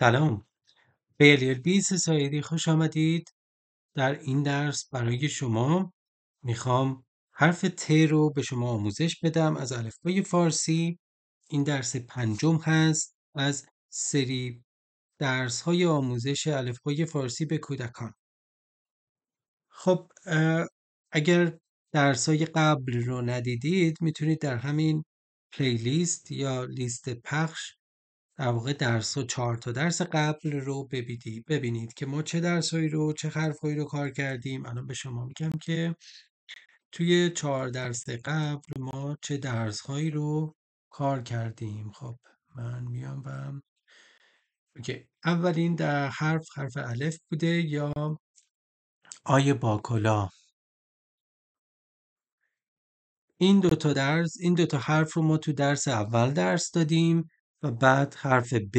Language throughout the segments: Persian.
سلام به بیس سایدی خوش آمدید در این درس برای شما میخوام حرف ت رو به شما آموزش بدم از الفبای فارسی این درس پنجم هست از سری درس های آموزش الفبای فارسی به کودکان خب اگر درس های قبل رو ندیدید میتونید در همین پلیلیست یا لیست پخش در واقع درس و چهار تا درس قبل رو ببینید ببینید که ما چه هایی رو چه حرفهایی رو کار کردیم الان به شما میگم که توی چهار درس قبل ما چه درسهایی رو کار کردیم خب من میام و اولین در حرف حرف الف بوده یا آی کلا این تا درس این دوتا حرف رو ما تو درس اول درس دادیم و بعد حرف ب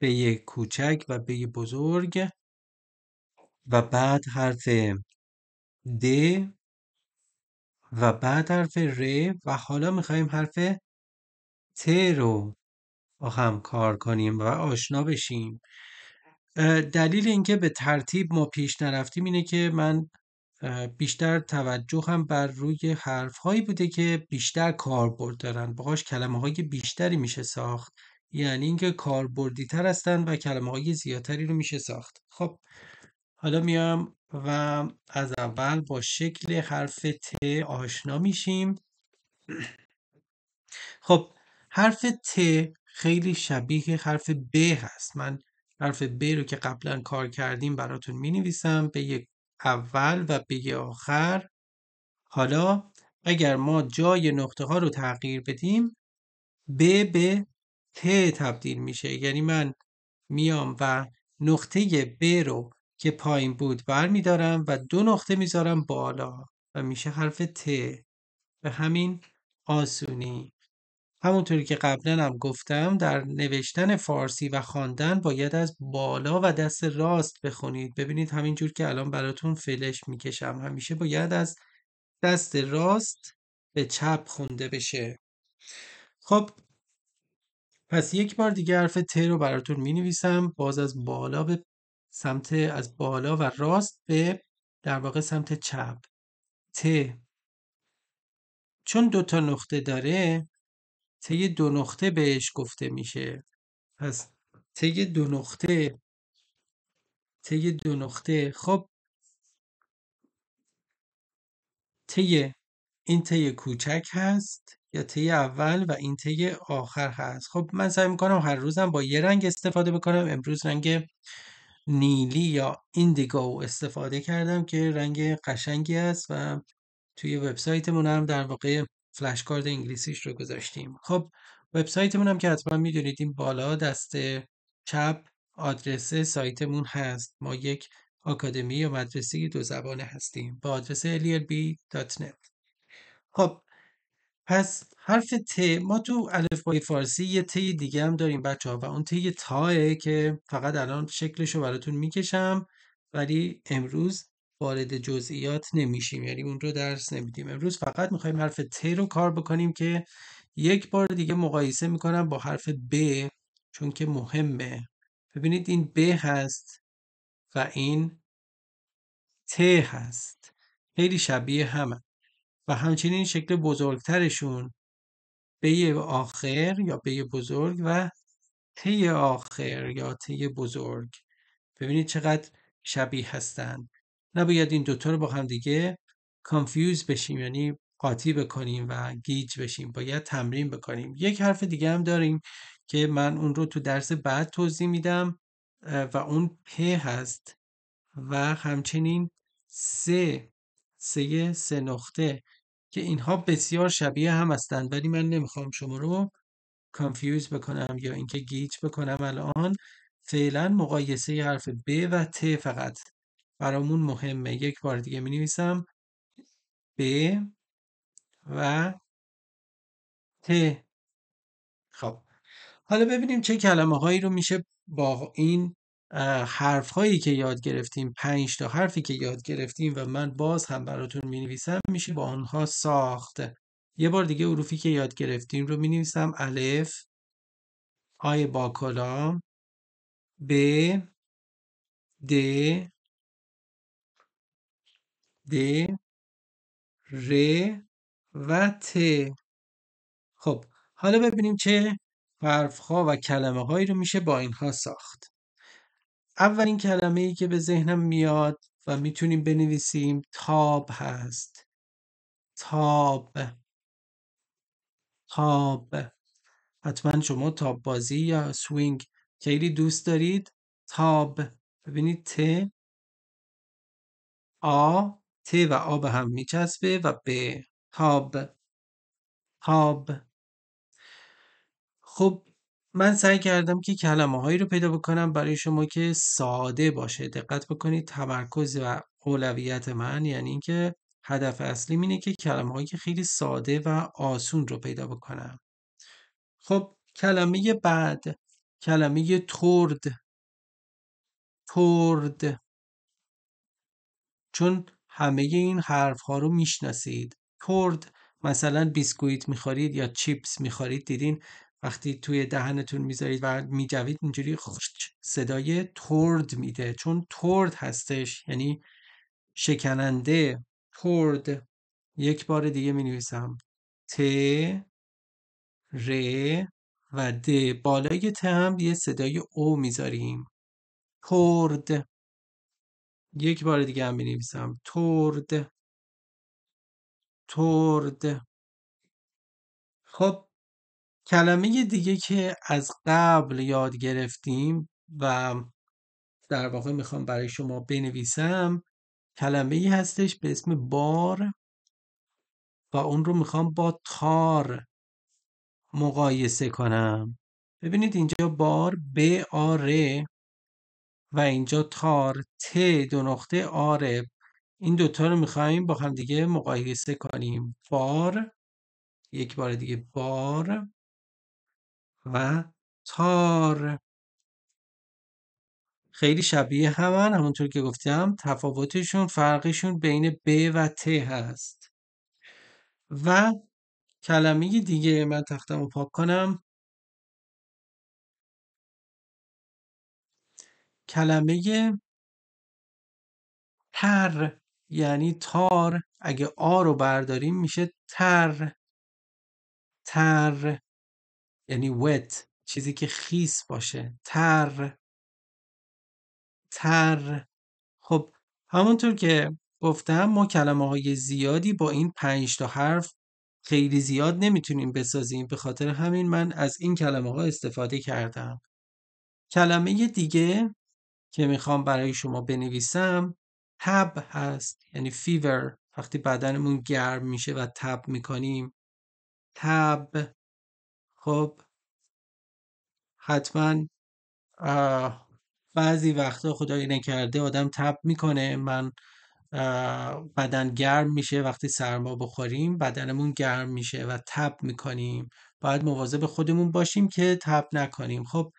به کوچک و به بزرگ و بعد حرف د و بعد حرف ر و حالا میخوایم حرف ت رو با هم کار کنیم و آشنا بشیم دلیل اینکه به ترتیب ما پیش نرفتیم اینه که من بیشتر توجه هم بر روی حرف هایی بوده که بیشتر کاربرد دارن باهاش کلمه های بیشتری میشه ساخت یعنی اینکه کاربردی تر هستن و کلمه های زیادتری رو میشه ساخت خب حالا میام و از اول با شکل حرف ت آشنا میشیم خب حرف ت خیلی شبیه حرف ب هست من حرف ب رو که قبلا کار کردیم براتون می نویسم به یک اول و بی آخر حالا اگر ما جای نقطه ها رو تغییر بدیم ب به ت تبدیل میشه یعنی من میام و نقطه ب رو که پایین بود برمیدارم و دو نقطه میذارم بالا و میشه حرف ت به همین آسونی همونطوری که قبلا هم گفتم در نوشتن فارسی و خواندن باید از بالا و دست راست بخونید ببینید همینجور که الان براتون فلش میکشم همیشه باید از دست راست به چپ خونده بشه خب پس یک بار دیگه حرف ت رو براتون می باز از بالا به سمت از بالا و راست به در واقع سمت چپ ت چون دوتا نقطه داره طی دو نقطه بهش گفته میشه پس طی دو نقطه طی دو نقطه خب طی این طی کوچک هست یا طی اول و این طی آخر هست خب من سعی میکنم هر روزم با یه رنگ استفاده بکنم امروز رنگ نیلی یا ایندیگو استفاده کردم که رنگ قشنگی است و توی وبسایتمون هم در واقع فلش کارد انگلیسیش رو گذاشتیم خب وبسایتمون هم که حتما میدونید این بالا دست چپ آدرس سایتمون هست ما یک آکادمی یا مدرسه دو زبانه هستیم با آدرس lrb.net خب پس حرف ت ما تو الفبای فارسی یه ت دیگه هم داریم بچه ها و اون ت تایه که فقط الان شکلش رو براتون میکشم ولی امروز وارد جزئیات نمیشیم یعنی اون رو درس نمیدیم امروز فقط میخوایم حرف ت رو کار بکنیم که یک بار دیگه مقایسه میکنم با حرف ب چون که مهمه ببینید این ب هست و این ت هست خیلی شبیه همه و همچنین شکل بزرگترشون به آخر یا به بزرگ و ت آخر یا ت بزرگ ببینید چقدر شبیه هستند نباید این دوتا رو با هم دیگه کانفیوز بشیم یعنی قاطی بکنیم و گیج بشیم باید تمرین بکنیم یک حرف دیگه هم داریم که من اون رو تو درس بعد توضیح میدم و اون پ هست و همچنین سه سه سه نقطه که اینها بسیار شبیه هم هستند ولی من نمیخوام شما رو کانفیوز بکنم یا اینکه گیج بکنم الان فعلا مقایسه حرف ب و ت فقط برامون مهمه یک بار دیگه می نویسم ب و ت خب حالا ببینیم چه کلمه هایی رو میشه با این حرف هایی که یاد گرفتیم پنج تا حرفی که یاد گرفتیم و من باز هم براتون می نویسم میشه با آنها ساخت یه بار دیگه عروفی که یاد گرفتیم رو می نویسم الف آی با کلام ب د د ر و ت خب حالا ببینیم چه ها و کلمه هایی رو میشه با اینها ساخت اولین کلمه ای که به ذهنم میاد و میتونیم بنویسیم تاب هست تاب تاب حتما شما تاب بازی یا سوینگ خیلی دوست دارید تاب ببینید ت آ ت و آب هم میچسبه و به هاب هاب خب من سعی کردم که کلمه هایی رو پیدا بکنم برای شما که ساده باشه دقت بکنید تمرکز و اولویت من یعنی اینکه هدف اصلی اینه که کلمه هایی خیلی ساده و آسون رو پیدا بکنم خب کلمه بعد کلمه ترد ترد چون همه این حرف ها رو میشناسید کرد مثلا بیسکویت میخورید یا چیپس میخورید دیدین وقتی توی دهنتون میذارید و میجوید اینجوری صدای ترد میده چون ترد هستش یعنی شکننده ترد یک بار دیگه می نویسم ت ر و د بالای ت هم یه صدای او میذاریم ترد یک بار دیگه هم بنویسم ترد ترد خب کلمه دیگه که از قبل یاد گرفتیم و در واقع میخوام برای شما بنویسم کلمه ای هستش به اسم بار و اون رو میخوام با تار مقایسه کنم ببینید اینجا بار ب آره و اینجا تار ت دو نقطه آرب این دوتا رو میخوایم با هم دیگه مقایسه کنیم بار یک بار دیگه بار و تار خیلی شبیه همن همونطور که گفتم تفاوتشون فرقشون بین ب و ت هست و کلمه دیگه من تختم رو پاک کنم کلمه تر یعنی تار اگه آ رو برداریم میشه تر تر یعنی وت چیزی که خیس باشه تر تر خب همونطور که گفتم ما کلمه های زیادی با این پنج تا حرف خیلی زیاد نمیتونیم بسازیم به خاطر همین من از این کلمه ها استفاده کردم کلمه دیگه که میخوام برای شما بنویسم تب هست یعنی فیور وقتی بدنمون گرم میشه و تب میکنیم تب خب حتما بعضی وقتا خدایی نکرده آدم تب میکنه من بدن گرم میشه وقتی سرما بخوریم بدنمون گرم میشه و تب میکنیم باید مواظب خودمون باشیم که تب نکنیم خب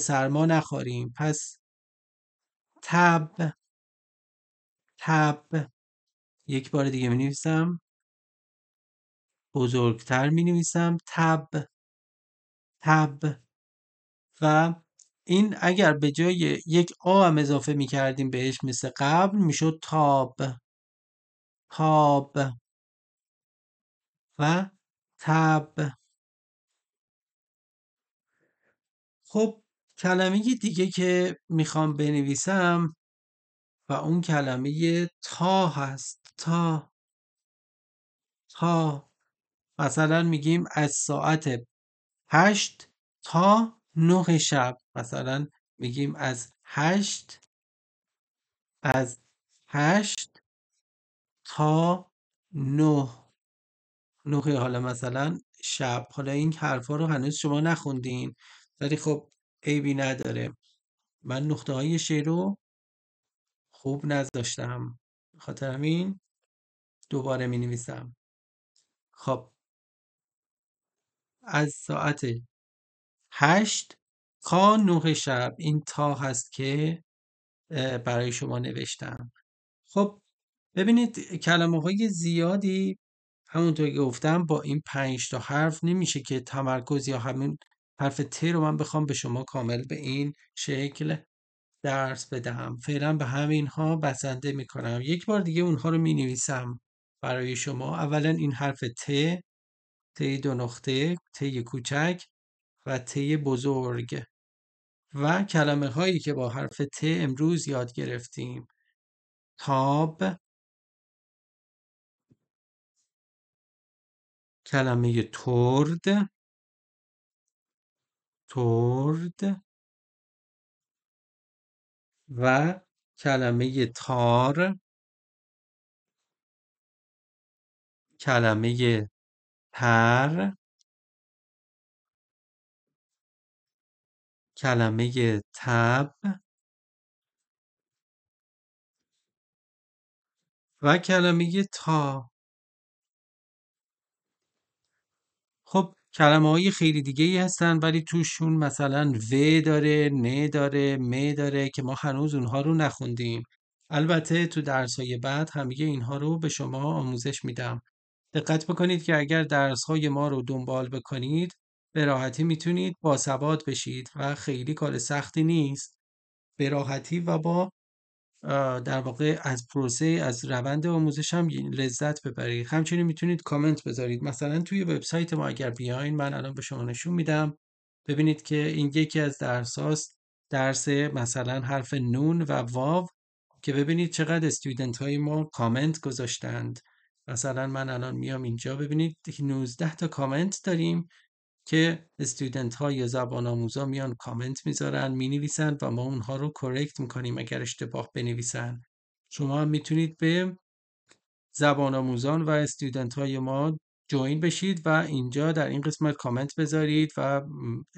سرما نخوریم پس تب تب یک بار دیگه می نویسم بزرگتر می نویسم تب تب و این اگر به جای یک آ هم اضافه می کردیم بهش مثل قبل می شد تاب تاب و تب خب کلمه دیگه که میخوام بنویسم و اون کلمه تا هست تا تا مثلا میگیم از ساعت هشت تا نه شب مثلا میگیم از هشت از هشت تا نه نه حالا مثلا شب حالا این حرفا رو هنوز شما نخوندین ولی خب عیبی نداره من نقطه های شعر رو خوب نذاشتم خاطر همین دوباره می نویسم خب از ساعت هشت تا نه شب این تا هست که برای شما نوشتم خب ببینید کلمه های زیادی همونطور که گفتم با این پنج تا حرف نمیشه که تمرکز یا همین حرف ت رو من بخوام به شما کامل به این شکل درس بدهم فعلا به همین ها بسنده می کنم یک بار دیگه اونها رو می نویسم برای شما اولا این حرف ت ت دو نقطه ت کوچک و ت بزرگ و کلمه هایی که با حرف ت امروز یاد گرفتیم تاب کلمه ترد ترد و کلمه تار کلمه پر کلمه تب و کلمه تا خب کلمه های خیلی دیگه ای هستن ولی توشون مثلا و داره ن داره م داره که ما هنوز اونها رو نخوندیم البته تو درس های بعد همه اینها رو به شما آموزش میدم دقت بکنید که اگر درس های ما رو دنبال بکنید به راحتی میتونید با ثبات بشید و خیلی کار سختی نیست به راحتی و با در واقع از پروسه از روند آموزش هم لذت ببرید همچنین میتونید کامنت بذارید مثلا توی وبسایت ما اگر بیاین من الان به شما نشون میدم ببینید که این یکی از درس درس مثلا حرف نون و واو که ببینید چقدر استودنت های ما کامنت گذاشتند مثلا من الان میام اینجا ببینید 19 تا کامنت داریم که استودنت ها یا زبان آموزا میان کامنت میذارن مینویسن و ما اونها رو کرکت میکنیم اگر اشتباه بنویسن شما هم میتونید به زبان آموزان و استودنت های ما جوین بشید و اینجا در این قسمت کامنت بذارید و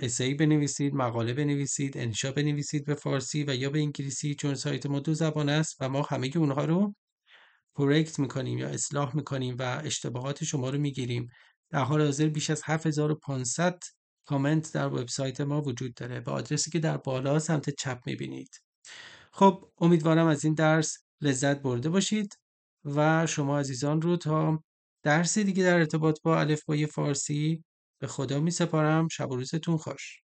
اسی بنویسید مقاله بنویسید انشا بنویسید به فارسی و یا به انگلیسی چون سایت ما دو زبان است و ما همه اونها رو کرکت میکنیم یا اصلاح میکنیم و اشتباهات شما رو میگیریم در حال حاضر بیش از 7500 کامنت در وبسایت ما وجود داره به آدرسی که در بالا سمت چپ میبینید خب امیدوارم از این درس لذت برده باشید و شما عزیزان رو تا درس دیگه در ارتباط با الفبای فارسی به خدا می سپارم شب و روزتون خوش